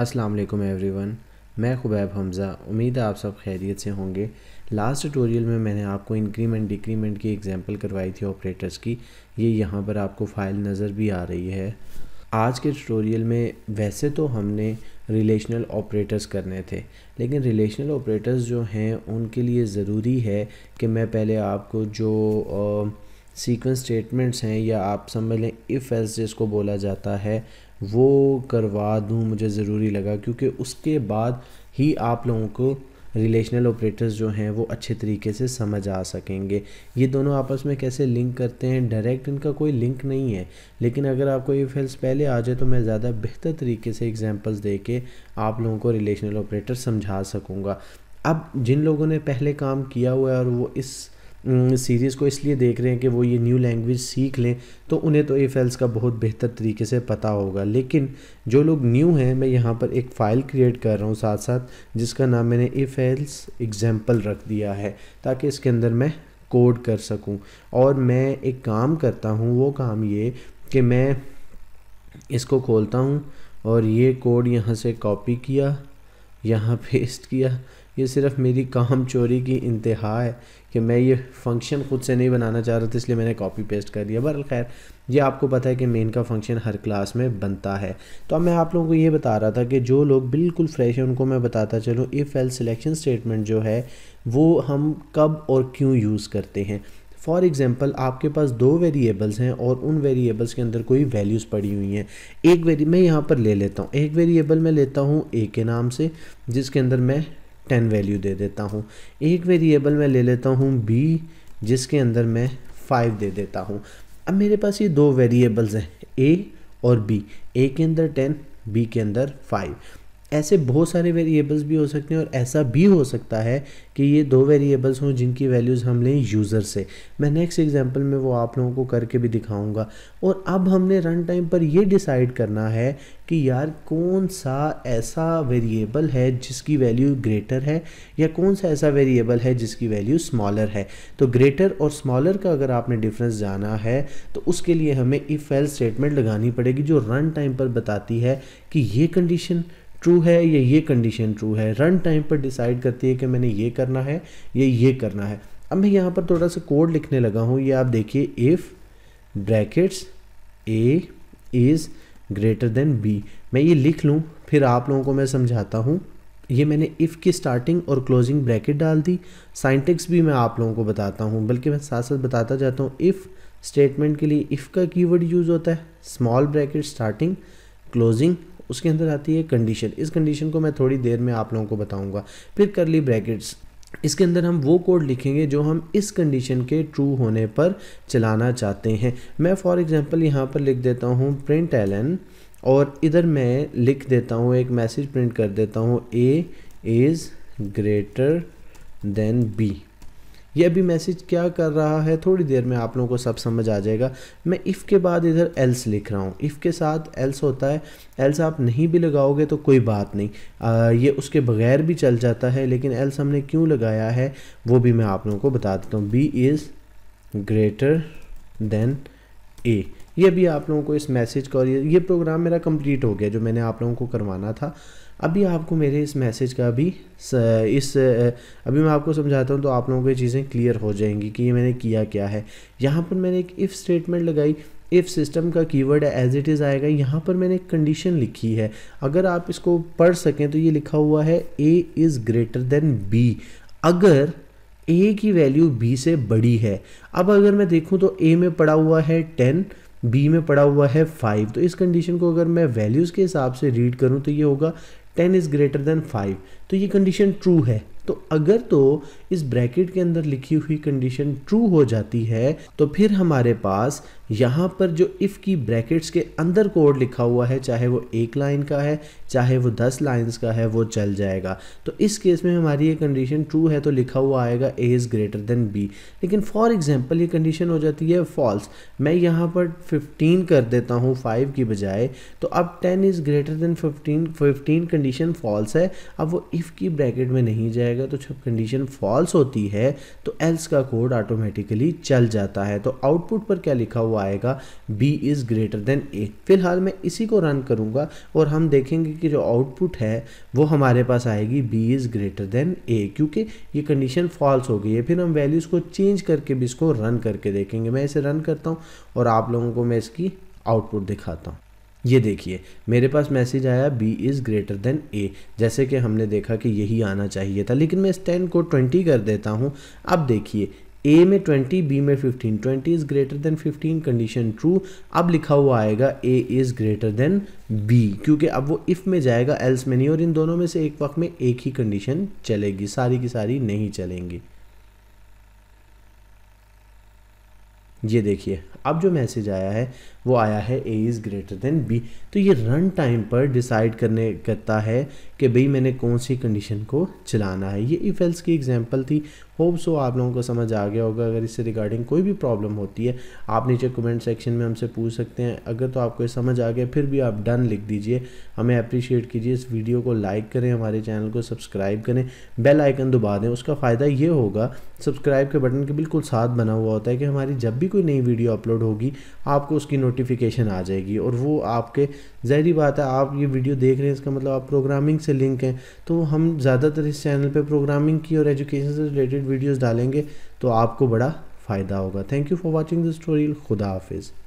अस्सलाम वालेकुम एवरीवन मैं खुबैब हमज़ा उम्मीद है आप सब खैरियत से होंगे लास्ट ट्यूटोरियल में मैंने आपको इंक्रीमेंट डिक्रीमेंट की एग्जांपल करवाई थी ऑपरेटर्स की ये यहाँ पर आपको फाइल नज़र भी आ रही है आज के ट्यूटोरियल में वैसे तो हमने रिलेशनल ऑपरेटर्स करने थे लेकिन रिलेशनल ऑपरेटर्स जो हैं उनके लिए ज़रूरी है कि मैं पहले आपको जो सीक्वेंस स्टेटमेंट्स हैं या आप समझ लें इफ़ एस जिसको बोला जाता है वो करवा दूँ मुझे ज़रूरी लगा क्योंकि उसके बाद ही आप लोगों को रिलेशनल ऑपरेटर्स जो हैं वो अच्छे तरीके से समझ आ सकेंगे ये दोनों आपस में कैसे लिंक करते हैं डायरेक्ट इनका कोई लिंक नहीं है लेकिन अगर आपको ये फेल्स पहले आ जाए तो मैं ज़्यादा बेहतर तरीके से एग्जांपल्स दे के आप लोगों को रिलेशनल ऑपरेटर समझा सकूँगा अब जिन लोगों ने पहले काम किया हुआ है और वो इस सीरीज़ हम्म, को इसलिए देख रहे हैं कि वो ये न्यू लैंग्वेज सीख लें तो उन्हें तो एफ का बहुत बेहतर तरीके से पता होगा लेकिन जो लोग न्यू हैं मैं यहाँ पर एक फ़ाइल क्रिएट कर रहा हूँ साथ साथ जिसका नाम मैंने एफ एल्स रख दिया है ताकि इसके अंदर मैं कोड कर सकूँ और मैं एक काम करता हूँ वो काम ये कि मैं इसको खोलता हूँ और ये कोड यहाँ से कॉपी किया यहाँ पेस्ट किया ये सिर्फ मेरी काम चोरी की इंतहा है कि मैं ये फंक्शन खुद से नहीं बनाना चाह रहा था इसलिए मैंने कॉपी पेस्ट कर दिया बहर खैर ये आपको पता है कि मेन का फंक्शन हर क्लास में बनता है तो अब मैं आप लोगों को ये बता रहा था कि जो लोग बिल्कुल फ्रेश हैं उनको मैं बताता चलूँ इफ़ एल सिलेक्शन स्टेटमेंट जो है वो हम कब और क्यों यूज़ करते हैं फॉर एग्ज़ाम्पल आपके पास दो वेरिएबल्स हैं और उन वेरिएबल्स के अंदर कोई वैल्यूज़ पड़ी हुई हैं एक वेरी मैं यहाँ पर ले लेता हूँ एक वेरिएबल मैं लेता हूँ ए के नाम से जिसके अंदर मैं टेन वैल्यू दे देता हूँ एक वेरिएबल मैं ले लेता हूँ बी जिसके अंदर मैं फाइव दे देता हूँ अब मेरे पास ये दो वेरिएबल्स हैं ए और बी ए के अंदर टेन बी के अंदर फाइव ऐसे बहुत सारे वेरिएबल्स भी हो सकते हैं और ऐसा भी हो सकता है कि ये दो वेरिएबल्स हों जिनकी वैल्यूज़ हम लें यूज़र से मैं नेक्स्ट एग्जांपल में वो आप लोगों को करके भी दिखाऊंगा और अब हमने रन टाइम पर ये डिसाइड करना है कि यार कौन सा ऐसा वेरिएबल है जिसकी वैल्यू ग्रेटर है या कौन सा ऐसा वेरिएबल है जिसकी वैल्यू स्मॉलर है तो ग्रेटर और स्मॉलर का अगर आपने डिफरेंस जाना है तो उसके लिए हमें इफ़ एल स्टेटमेंट लगानी पड़ेगी जो रन टाइम पर बताती है कि ये कंडीशन ट्रू है या ये कंडीशन ट्रू है रन टाइम पर डिसाइड करती है कि मैंने ये करना है या ये करना है अब मैं यहाँ पर थोड़ा सा कोड लिखने लगा हूँ ये आप देखिए if brackets A is greater than B मैं ये लिख लूँ फिर आप लोगों को मैं समझाता हूँ ये मैंने इफ़ की स्टार्टिंग और क्लोजिंग ब्रैकेट डाल दी साइंटिक्स भी मैं आप लोगों को बताता हूँ बल्कि मैं साथ साथ बताता जाता हूँ इफ़ स्टेटमेंट के लिए इफ़ का कीवर्ड यूज़ होता है स्मॉल ब्रैकेट स्टार्टिंग क्लोजिंग उसके अंदर आती है कंडीशन इस कंडीशन को मैं थोड़ी देर में आप लोगों को बताऊंगा फिर कर ली ब्रैकेट्स इसके अंदर हम वो कोड लिखेंगे जो हम इस कंडीशन के ट्रू होने पर चलाना चाहते हैं मैं फॉर एग्जांपल यहाँ पर लिख देता हूँ प्रिंट एल और इधर मैं लिख देता हूँ एक मैसेज प्रिंट कर देता हूँ A is greater than B ये अभी मैसेज क्या कर रहा है थोड़ी देर में आप लोगों को सब समझ आ जाएगा मैं इफ़ के बाद इधर एल्स लिख रहा हूँ इफ़ के साथ एल्स होता है एल्स आप नहीं भी लगाओगे तो कोई बात नहीं आ, ये उसके बगैर भी चल जाता है लेकिन एल्स हमने क्यों लगाया है वो भी मैं आप लोगों को बता देता हूँ B is greater than A ये भी आप लोगों को इस मैसेज का और ये, ये प्रोग्राम मेरा कंप्लीट हो गया जो मैंने आप लोगों को करवाना था अभी आपको मेरे इस मैसेज का भी इस अभी मैं आपको समझाता हूँ तो आप लोगों को ये चीज़ें क्लियर हो जाएंगी कि ये मैंने किया क्या है यहाँ पर मैंने एक इफ़ स्टेटमेंट लगाई इफ़ सिस्टम का कीवर्ड है एज इट इज़ आएगा यहाँ पर मैंने एक कंडीशन लिखी है अगर आप इसको पढ़ सकें तो ये लिखा हुआ है A is greater than B अगर ए की वैल्यू बी से बड़ी है अब अगर मैं देखूँ तो ए में पड़ा हुआ है टेन बी में पड़ा हुआ है फाइव तो इस कंडीशन को अगर मैं वैल्यूज़ के हिसाब से रीड करूँ तो ये होगा ten is greater than five तो ये कंडीशन ट्रू है तो अगर तो इस ब्रैकेट के अंदर लिखी हुई कंडीशन ट्रू हो जाती है तो फिर हमारे पास यहाँ पर जो इफ़ की ब्रैकेट्स के अंदर कोड लिखा हुआ है चाहे वो एक लाइन का है चाहे वो दस लाइंस का है वो चल जाएगा तो इस केस में हमारी ये कंडीशन ट्रू है तो लिखा हुआ आएगा A is greater than B लेकिन फॉर एग्जांपल ये कंडीशन हो जाती है फॉल्स मैं यहाँ पर फिफ्टीन कर देता हूँ फाइव की बजाय तो अब ten is greater than fifteen fifteen condition false है अब वो इफ़ की ब्रैकेट में नहीं जाएगा जाएगा तो जब कंडीशन फॉल्स होती है तो एल्स का कोड ऑटोमेटिकली चल जाता है तो आउटपुट पर क्या लिखा हुआ आएगा B is greater than A फिलहाल मैं इसी को रन करूँगा और हम देखेंगे कि जो आउटपुट है वो हमारे पास आएगी B is greater than A क्योंकि ये कंडीशन फॉल्स हो गई है फिर हम वैल्यूज़ को चेंज करके भी इसको रन करके देखेंगे मैं इसे रन करता हूँ और आप लोगों को मैं इसकी आउटपुट दिखाता हूँ ये देखिए मेरे पास मैसेज आया b is greater than a जैसे कि हमने देखा कि यही आना चाहिए था लेकिन मैं इस टेन को ट्वेंटी कर देता हूँ अब देखिए ए में ट्वेंटी बी में fifteen twenty is greater than fifteen condition true अब लिखा हुआ आएगा A is greater than B क्योंकि अब वो इफ़ में जाएगा एल्स में नहीं और इन दोनों में से एक वक्त में एक ही कंडीशन चलेगी सारी की सारी नहीं चलेंगी ये देखिए अब जो मैसेज आया है वो आया है A is greater than B तो ये रन टाइम पर डिसाइड करने करता है कि भाई मैंने कौन सी कंडीशन को चलाना है ये इफेल्स की एग्जांपल थी होप सो आप लोगों को समझ आ गया होगा अगर इससे रिगार्डिंग कोई भी प्रॉब्लम होती है आप नीचे कमेंट सेक्शन में हमसे पूछ सकते हैं अगर तो आपको समझ आ गया फिर भी आप डन लिख दीजिए हमें अप्रिशिएट कीजिए इस वीडियो को लाइक करें हमारे चैनल को सब्सक्राइब करें बेल आइकन दबा दें उसका फ़ायदा ये होगा सब्सक्राइब के बटन के बिल्कुल साथ बना हुआ होता है कि हमारी जब भी कोई नई वीडियो अपलोड होगी आपको उसकी नोटिफिकेशन आ जाएगी और वो आपके जहरी बात है आप ये वीडियो देख रहे हैं इसका मतलब आप प्रोग्रामिंग से लिंक हैं तो हम ज़्यादातर इस चैनल पर प्रोग्रामिंग की और एजुकेशन से रिलेटेड वीडियोज़ डालेंगे तो आपको बड़ा फ़ायदा होगा thank you for watching this story खुदा हाफिज़